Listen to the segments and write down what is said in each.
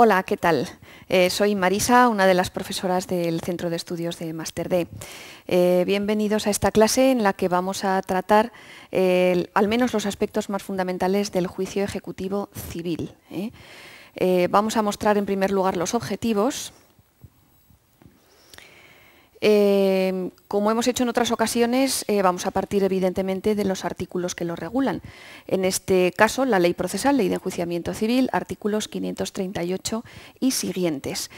Hola, ¿qué tal? Eh, soy Marisa, una de las profesoras del Centro de Estudios de Máster D. Eh, bienvenidos a esta clase en la que vamos a tratar al menos los aspectos más fundamentales del juicio ejecutivo civil. ¿eh? vamos a mostrar en primer lugar los objetivos, como hemos hecho en otras ocasiones, eh, vamos a partir evidentemente de los artículos que lo regulan. En este caso, la Ley Procesal, Ley de Enjuiciamiento Civil, artículos 538 y siguientes.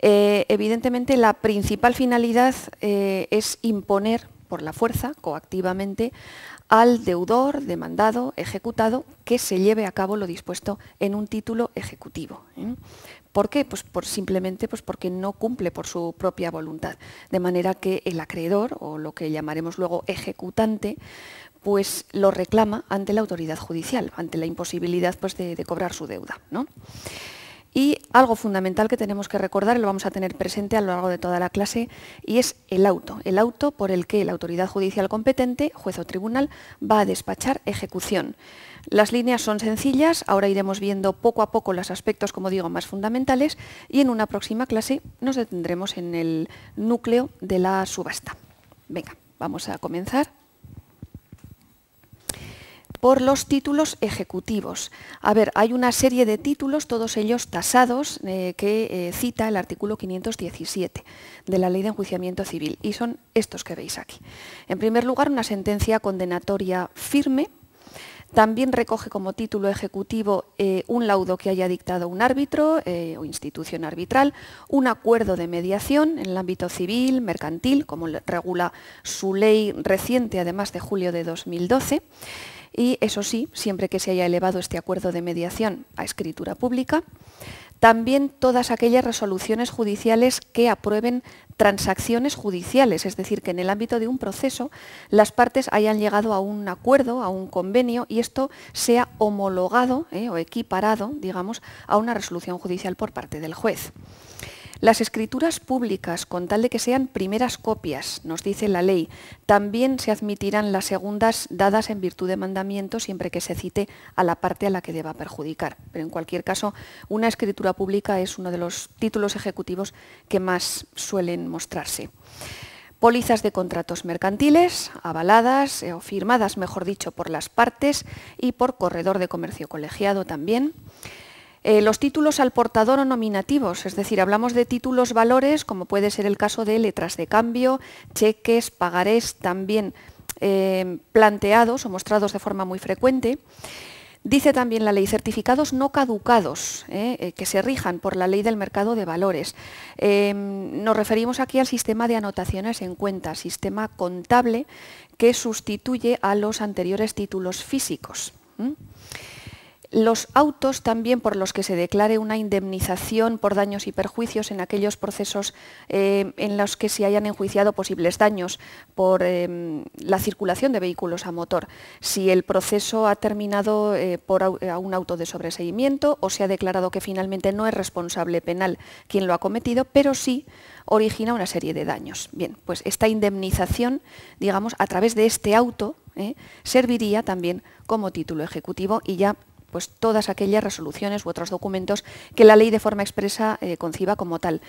Eh, evidentemente, la principal finalidad eh, es imponer por la fuerza, coactivamente, al deudor, demandado, ejecutado, que se lleve a cabo lo dispuesto en un título ejecutivo. ¿Por qué? Pues por, simplemente pues porque no cumple por su propia voluntad. De manera que el acreedor, o lo que llamaremos luego ejecutante, pues lo reclama ante la autoridad judicial, ante la imposibilidad pues, de, cobrar su deuda. ¿no? Y algo fundamental que tenemos que recordar, y lo vamos a tener presente a lo largo de toda la clase, y es el auto. El auto por el que la autoridad judicial competente, juez o tribunal, va a despachar ejecución. Las líneas son sencillas, ahora iremos viendo poco a poco los aspectos, como digo, más fundamentales, y en una próxima clase nos detendremos en el núcleo de la subasta. Venga, vamos a comenzar por los títulos ejecutivos. A ver, hay una serie de títulos, todos ellos tasados, eh, que eh, cita el artículo 517 de la Ley de Enjuiciamiento Civil, y son estos que veis aquí. En primer lugar, una sentencia condenatoria firme, también recoge como título ejecutivo eh, un laudo que haya dictado un árbitro o institución arbitral, un acuerdo de mediación en el ámbito civil, mercantil, como regula su ley reciente, además de julio de 2012 y eso sí, siempre que se haya elevado este acuerdo de mediación a escritura pública, también todas aquellas resoluciones judiciales que aprueben transacciones judiciales, es decir, que en el ámbito de un proceso las partes hayan llegado a un acuerdo, a un convenio, y esto sea homologado eh, o equiparado, digamos, a una resolución judicial por parte del juez. Las escrituras públicas, con tal de que sean primeras copias, nos dice la ley, también se admitirán las segundas dadas en virtud de mandamiento siempre que se cite a la parte a la que deba perjudicar. Pero en cualquier caso, una escritura pública es uno de los títulos ejecutivos que más suelen mostrarse pólizas de contratos mercantiles, avaladas eh, o firmadas, mejor dicho, por las partes y por corredor de comercio colegiado también, eh, los títulos al portador o nominativos, es decir, hablamos de títulos valores, como puede ser el caso de letras de cambio, cheques, pagarés también eh, planteados o mostrados de forma muy frecuente. Dice también la ley certificados no caducados eh, que se rijan por la ley del mercado de valores. Em, nos referimos aquí al sistema de anotaciones en cuenta, sistema contable que sustituye a los anteriores títulos físicos los autos también por los que se declare una indemnización por daños y perjuicios en aquellos procesos eh, en los que se hayan enjuiciado posibles daños por eh, la circulación de vehículos a motor. Si el proceso ha terminado eh, por un auto de sobreseimiento o se ha declarado que finalmente no es responsable penal quien lo ha cometido, pero sí origina una serie de daños. Bien, pues esta indemnización, digamos, a través de este auto, serviría también como título ejecutivo y ya pues todas aquellas resoluciones u otros documentos que la ley de forma expresa eh, conciba como tal.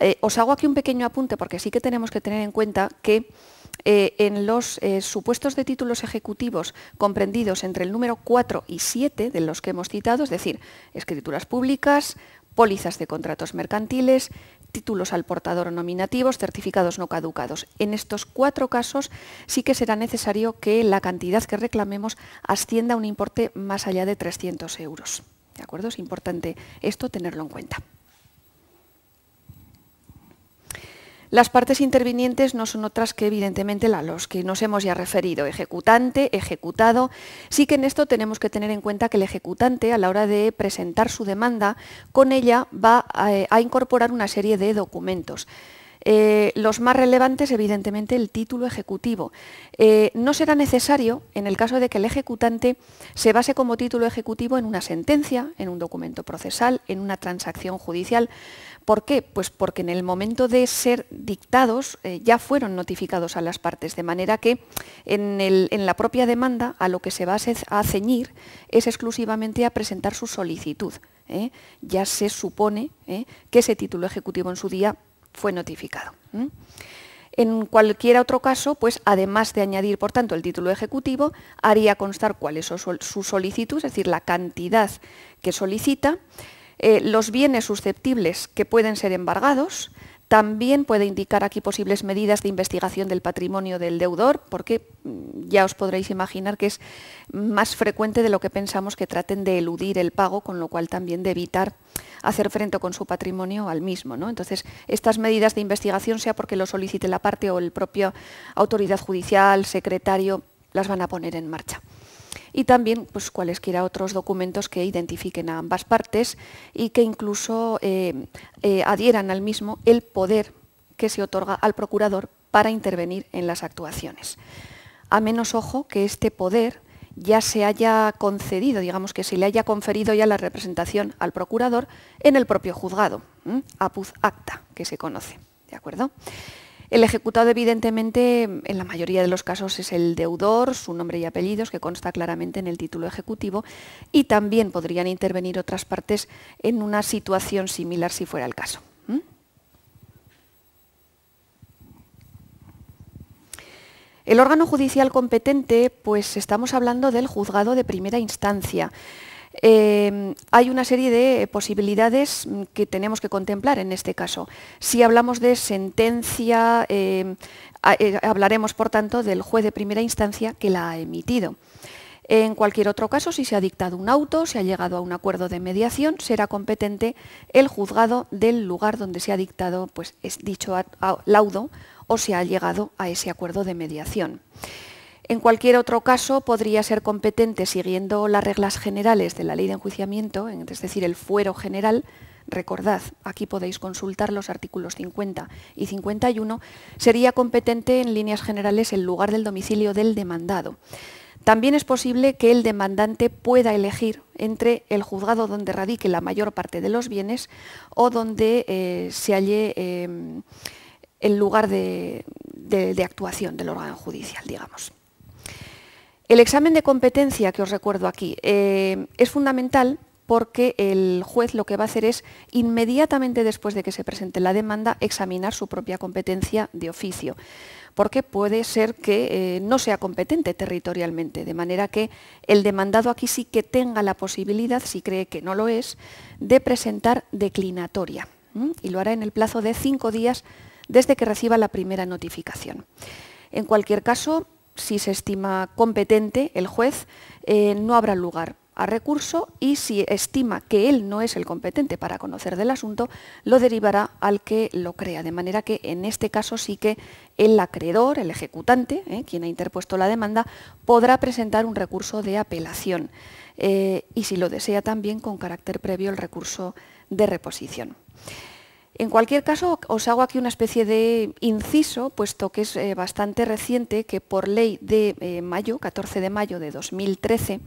Eh, os hago aquí un pequeño apunte porque sí que tenemos que tener en cuenta que eh, en los supuestos de títulos ejecutivos comprendidos entre el número 4 y 7 de los que hemos citado, es decir, escrituras públicas, pólizas de contratos mercantiles, títulos al portador nominativos, certificados no caducados. En estos cuatro casos sí que será necesario que la cantidad que reclamemos ascienda a un importe más allá de 300 euros. ¿De acuerdo? Es importante esto tenerlo en cuenta. Las partes intervinientes no son otras que evidentemente las los que nos hemos ya referido, ejecutante, ejecutado. Sí que en esto tenemos que tener en cuenta que el ejecutante a la hora de presentar su demanda, con ella va a eh, incorporar una serie de documentos. Eh, los más relevantes, evidentemente, el título ejecutivo. Eh, no será necesario en el caso de que el ejecutante se base como título ejecutivo en una sentencia, en un documento procesal, en una transacción judicial. ¿Por qué? Pues porque en el momento de ser dictados eh, ya fueron notificados a las partes, de manera que en, la propia demanda a lo que se va a ceñir es exclusivamente a presentar su solicitud. ya se supone que ese título ejecutivo en su día fue notificado. En cualquier otro caso, pues además de añadir, por tanto, el título ejecutivo, haría constar cuál es su solicitud, es decir, la cantidad que solicita, eh, los bienes susceptibles que pueden ser embargados, también puede indicar aquí posibles medidas de investigación del patrimonio del deudor, porque mm, ya os podréis imaginar que es más frecuente de lo que pensamos que traten de eludir el pago, con lo cual también de evitar hacer frente con su patrimonio al mismo. Entonces, estas medidas de investigación, sea porque lo solicite la parte o el propio autoridad judicial, secretario, las van a poner en marcha y también pues, cualesquiera otros documentos que identifiquen a ambas partes y que incluso eh, eh, adhieran al mismo el poder que se otorga al procurador para intervenir en las actuaciones. A menos, ojo, que este poder ya se haya concedido, digamos que se le haya conferido ya la representación al procurador en el propio juzgado, a acta, que se conoce. ¿De acuerdo? El ejecutado, evidentemente, en la mayoría de los casos es el deudor, su nombre y apellidos, que consta claramente en el título ejecutivo, y también podrían intervenir otras partes en una situación similar si fuera el caso. El órgano judicial competente, pues estamos hablando del juzgado de primera instancia. Em, hay una serie de posibilidades mm, que tenemos que contemplar en este caso. Si hablamos de sentencia, em, eh, hablaremos, por tanto, del juez de primera instancia que la ha emitido. En cualquier otro caso, si se ha dictado un auto, se si ha llegado a un acuerdo de mediación, será competente el juzgado del lugar donde se ha dictado pues, dicho laudo o se ha llegado a ese acuerdo de mediación. En cualquier otro caso, podría ser competente siguiendo las reglas generales de la ley de enjuiciamiento, es decir, el fuero general. Recordad, aquí podéis consultar los artículos 50 y 51. Sería competente en líneas generales el lugar del domicilio del demandado. También es posible que el demandante pueda elegir entre el juzgado donde radique la mayor parte de los bienes o donde eh, se halle eh, el lugar de actuación del órgano judicial, digamos. El examen de competencia que os recuerdo aquí eh, es fundamental porque el juez lo que va a hacer es, inmediatamente después de que se presente la demanda, examinar su propia competencia de oficio, porque puede ser que eh, no sea competente territorialmente, de manera que el demandado aquí sí que tenga la posibilidad, si cree que no lo es, de presentar declinatoria, y lo hará en el plazo de cinco días desde que reciba la primera notificación. En cualquier caso, si se estima competente el juez, eh, no habrá lugar a recurso y si estima que él no es el competente para conocer del asunto, lo derivará al que lo crea. De manera que en este caso sí que el acreedor, el ejecutante, eh, quien ha interpuesto la demanda, podrá presentar un recurso de apelación eh, y si lo desea también con carácter previo el recurso de reposición. En cualquier caso, os hago aquí una especie de inciso, puesto que es eh, bastante reciente que por ley de eh, mayo, 14 de mayo de 2013,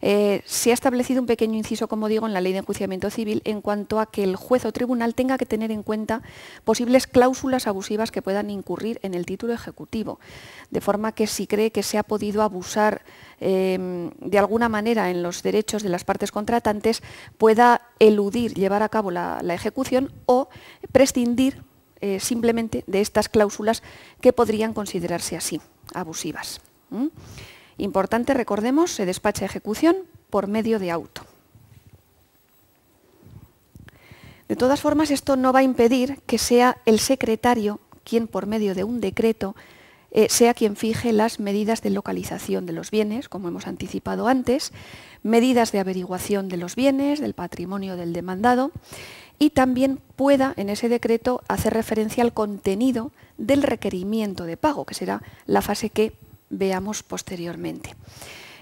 eh, se ha establecido un pequeño inciso, como digo, en la ley de enjuiciamiento civil en cuanto a que el juez o tribunal tenga que tener en cuenta posibles cláusulas abusivas que puedan incurrir en el título ejecutivo, de forma que si cree que se ha podido abusar em, de alguna manera en los derechos de las partes contratantes, pueda eludir llevar a cabo la, ejecución o prescindir eh, simplemente de estas cláusulas que podrían considerarse así, abusivas. Importante, recordemos, se despacha ejecución por medio de auto. De todas formas, esto no va a impedir que sea el secretario quien, por medio de un decreto, eh, sea quien fije las medidas de localización de los bienes, como hemos anticipado antes, medidas de averiguación de los bienes, del patrimonio del demandado, y también pueda en ese decreto hacer referencia al contenido del requerimiento de pago, que será la fase que veamos posteriormente.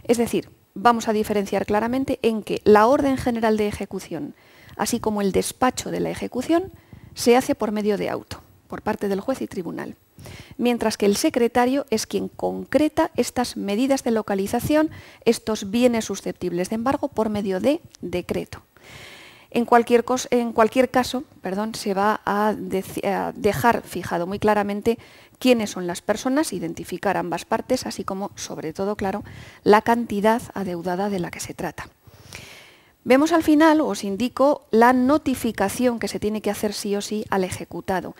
Es decir, vamos a diferenciar claramente en que la orden general de ejecución, así como el despacho de la ejecución, se hace por medio de auto, por parte del juez y tribunal, mientras que el secretario es quien concreta estas medidas de localización, estos bienes susceptibles de embargo, por medio de decreto. En cualquier, en cualquier caso, perdón, se va a, dejar fijado muy claramente quiénes son las personas, identificar ambas partes, así como, sobre todo, claro, la cantidad adeudada de la que se trata. Vemos al final, os indico, la notificación que se tiene que hacer sí o sí al ejecutado.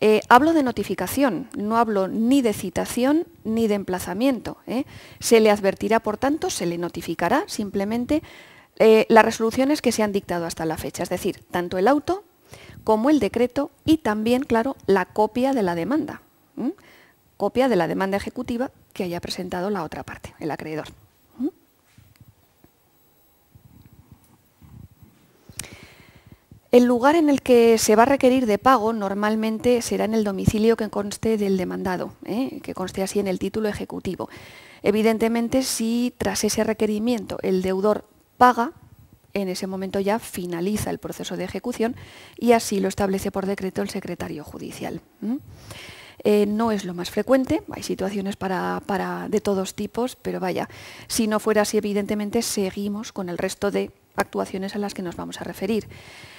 Eh, hablo de notificación, no hablo ni de citación ni de emplazamiento. ¿eh? Se le advertirá, por tanto, se le notificará simplemente eh, las resoluciones que se han dictado hasta la fecha, es decir, tanto el auto como el decreto y también, claro, la copia de la demanda, copia de la demanda ejecutiva que haya presentado la otra parte, el acreedor. El lugar en el que se va a requerir de pago normalmente será en el domicilio que conste del demandado, ¿eh? que conste así en el título ejecutivo. Evidentemente, si tras ese requerimiento el deudor paga, en ese momento ya finaliza el proceso de ejecución y así lo establece por decreto el secretario judicial. Eh, no es lo más frecuente, hay situaciones de todos tipos, pero vaya, si no fuera así, evidentemente seguimos con el resto de actuaciones a las que nos vamos a referir.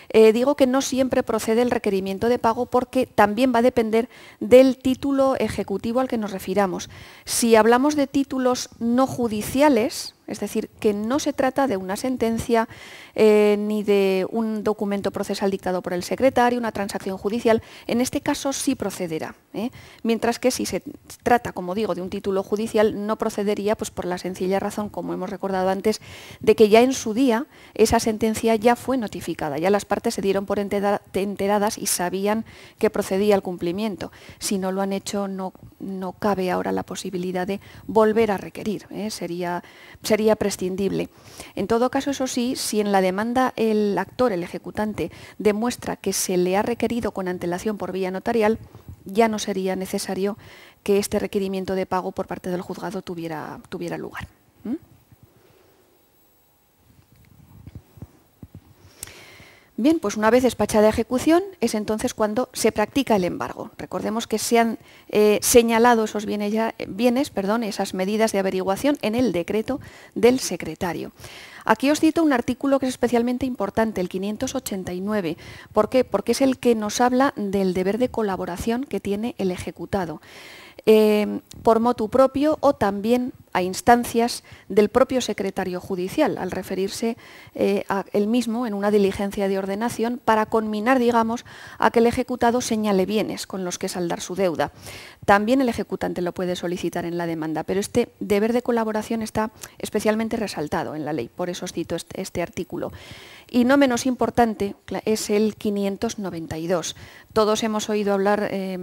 Eh, digo que no siempre procede el requerimiento de pago porque también va a depender del título ejecutivo al que nos refiramos. Si hablamos de títulos no judiciales, es decir, que no se trata de una sentencia eh, ni de un documento procesal dictado por el secretario, una transacción judicial. En este caso sí procederá. ¿eh? Mientras que si se trata, como digo, de un título judicial, no procedería pues, por la sencilla razón, como hemos recordado antes, de que ya en su día esa sentencia ya fue notificada. Ya las partes se dieron por enteradas y sabían que procedía al cumplimiento. Si no lo han hecho, no, no cabe ahora la posibilidad de volver a requerir. ¿eh? sería prescindible. En todo caso, eso sí, si en la demanda el actor, el ejecutante, demuestra que se le ha requerido con antelación por vía notarial, ya no sería necesario que este requerimiento de pago por parte del juzgado tuviera, tuviera lugar. Bien, pues una vez despachada ejecución es entonces cuando se practica el embargo. Recordemos que se han eh, señalado esos bienes, bienes perdón, esas medidas de averiguación en el decreto del secretario. Aquí os cito un artículo que es especialmente importante, el 589. ¿Por qué? Porque es el que nos habla del deber de colaboración que tiene el ejecutado. Eh, por motu propio o también a instancias del propio secretario judicial, al referirse eh, a él mismo en una diligencia de ordenación para conminar, digamos, a que el ejecutado señale bienes con los que saldar su deuda. También el ejecutante lo puede solicitar en la demanda, pero este deber de colaboración está especialmente resaltado en la ley, por eso cito este artículo. Y no menos importante es el 592, todos hemos oído hablar eh,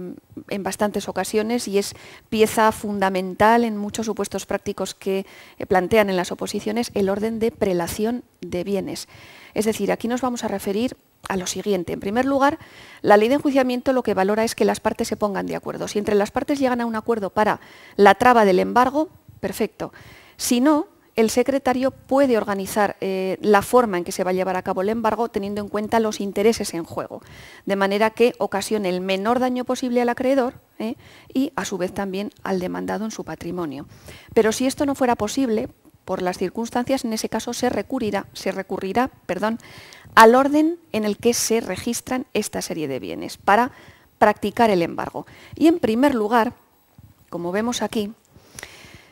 en bastantes ocasiones y es pieza fundamental en muchos supuestos prácticos que eh, plantean en las oposiciones el orden de prelación de bienes. Es decir, aquí nos vamos a referir a lo siguiente. En primer lugar, la ley de enjuiciamiento lo que valora es que las partes se pongan de acuerdo. Si entre las partes llegan a un acuerdo para la traba del embargo, perfecto. Si no, el secretario puede organizar eh, la forma en que se va a llevar a cabo el embargo teniendo en cuenta los intereses en juego, de manera que ocasione el menor daño posible al acreedor eh, y, a su vez, también al demandado en su patrimonio. Pero si esto no fuera posible, por las circunstancias, en ese caso se recurrirá, se perdón, al orden en el que se registran esta serie de bienes para practicar el embargo. Y, en primer lugar, como vemos aquí,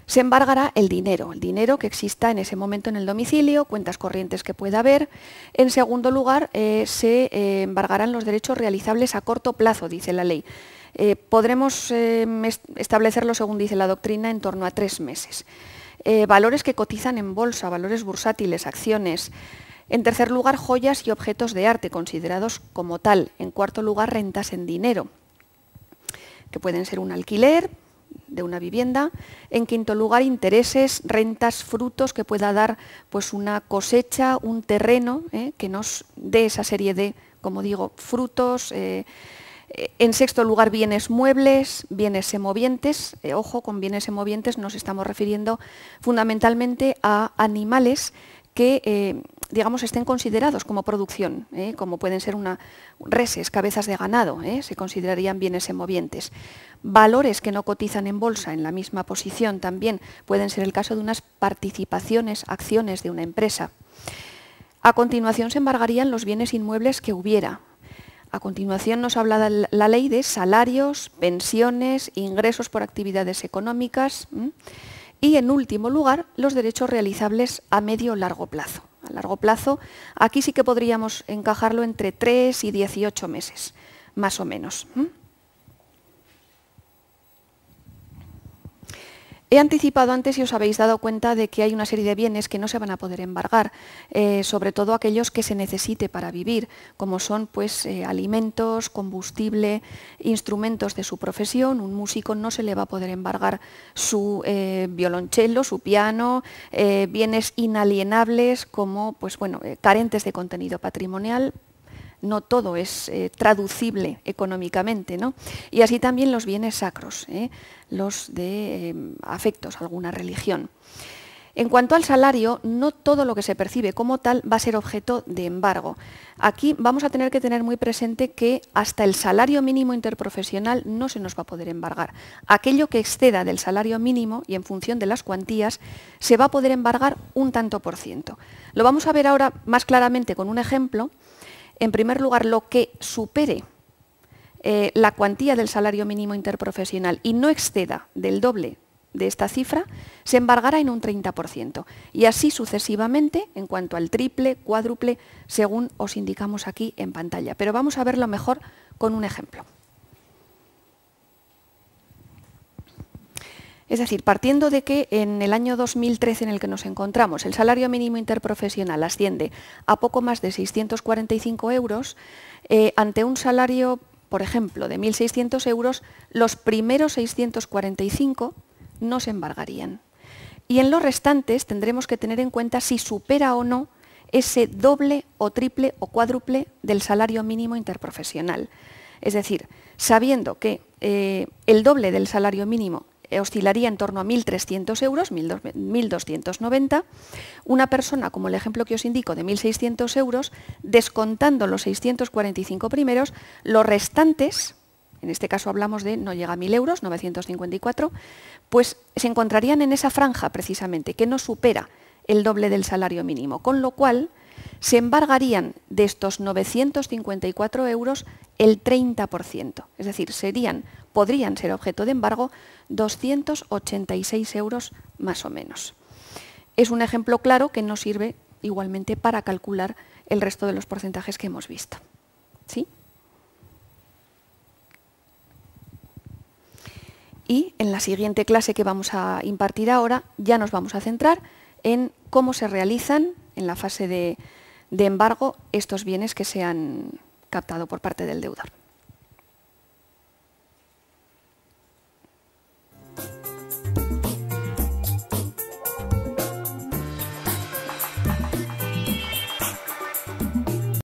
se embargará el dinero, el dinero que exista en ese momento en el domicilio, cuentas corrientes que pueda haber. En segundo lugar, eh, se eh, embargarán los derechos realizables a corto plazo, dice la ley. Eh, podremos establecerlo, según dice la doctrina, en torno a tres meses. valores que cotizan en bolsa, valores bursátiles, acciones. En tercer lugar, joyas y objetos de arte, considerados como tal. En cuarto lugar, rentas en dinero, que pueden ser un alquiler, de una vivienda. En quinto lugar, intereses, rentas, frutos que pueda dar pues, una cosecha, un terreno ¿eh? que nos dé esa serie de, como digo, frutos. Eh, eh, en sexto lugar, bienes muebles, bienes semovientes. ojo, con bienes semovientes nos estamos refiriendo fundamentalmente a animales que digamos, estén considerados como producción, ¿eh? como pueden ser una, reses, cabezas de ganado, ¿eh? se considerarían bienes emovientes. Valores que no cotizan en bolsa en la misma posición también pueden ser el caso de unas participaciones, acciones de una empresa. A continuación se embargarían los bienes inmuebles que hubiera, a continuación nos habla la ley de salarios, pensiones, ingresos por actividades económicas y, en último lugar, los derechos realizables a medio o largo plazo largo plazo, aquí sí que podríamos encajarlo entre 3 y 18 meses, más o menos. He anticipado antes y os habéis dado cuenta de que hay una serie de bienes que no se van a poder embargar, eh, sobre todo aquellos que se necesite para vivir, como son pues, eh, alimentos, combustible, instrumentos de su profesión. Un músico no se le va a poder embargar su eh, violonchelo, su piano, bienes inalienables como pues, bueno, carentes de contenido patrimonial, no todo es eh, traducible económicamente. ¿no? Y así también los bienes sacros, ¿eh? los de eh, afectos a alguna religión. En cuanto al salario, no todo lo que se percibe como tal va a ser objeto de embargo. Aquí vamos a tener que tener muy presente que hasta el salario mínimo interprofesional no se nos va a poder embargar. Aquello que exceda del salario mínimo y en función de las cuantías se va a poder embargar un tanto por ciento. Lo vamos a ver ahora más claramente con un ejemplo en primer lugar, lo que supere eh, la cuantía del salario mínimo interprofesional y no exceda del doble de esta cifra, se embargará en un 30%. Y así sucesivamente, en cuanto al triple, cuádruple, según os indicamos aquí en pantalla. Pero vamos a verlo mejor con un ejemplo. Es decir, partiendo de que en el año 2013 en el que nos encontramos el salario mínimo interprofesional asciende a poco más de 645 euros, eh, ante un salario, por ejemplo, de 1.600 euros, los primeros 645 no se embargarían. Y en los restantes tendremos que tener en cuenta si supera o no ese doble o triple o cuádruple del salario mínimo interprofesional. Es decir, sabiendo que eh, el doble del salario mínimo oscilaría en torno a 1.300 euros, 1.290. Una persona, como el ejemplo que os indico, de 1.600 euros, descontando los 645 primeros, los restantes, en este caso hablamos de no llega a 1.000 euros, 954, pues se encontrarían en esa franja precisamente, que no supera el doble del salario mínimo, con lo cual se embargarían de estos 954 euros el 30%. Es decir, serían, podrían ser objeto de embargo 286 euros más o menos. Es un ejemplo claro que nos sirve igualmente para calcular el resto de los porcentajes que hemos visto. ¿Sí? Y en la siguiente clase que vamos a impartir ahora ya nos vamos a centrar en cómo se realizan en la fase de, embargo estos bienes que se han captado por parte del deudor.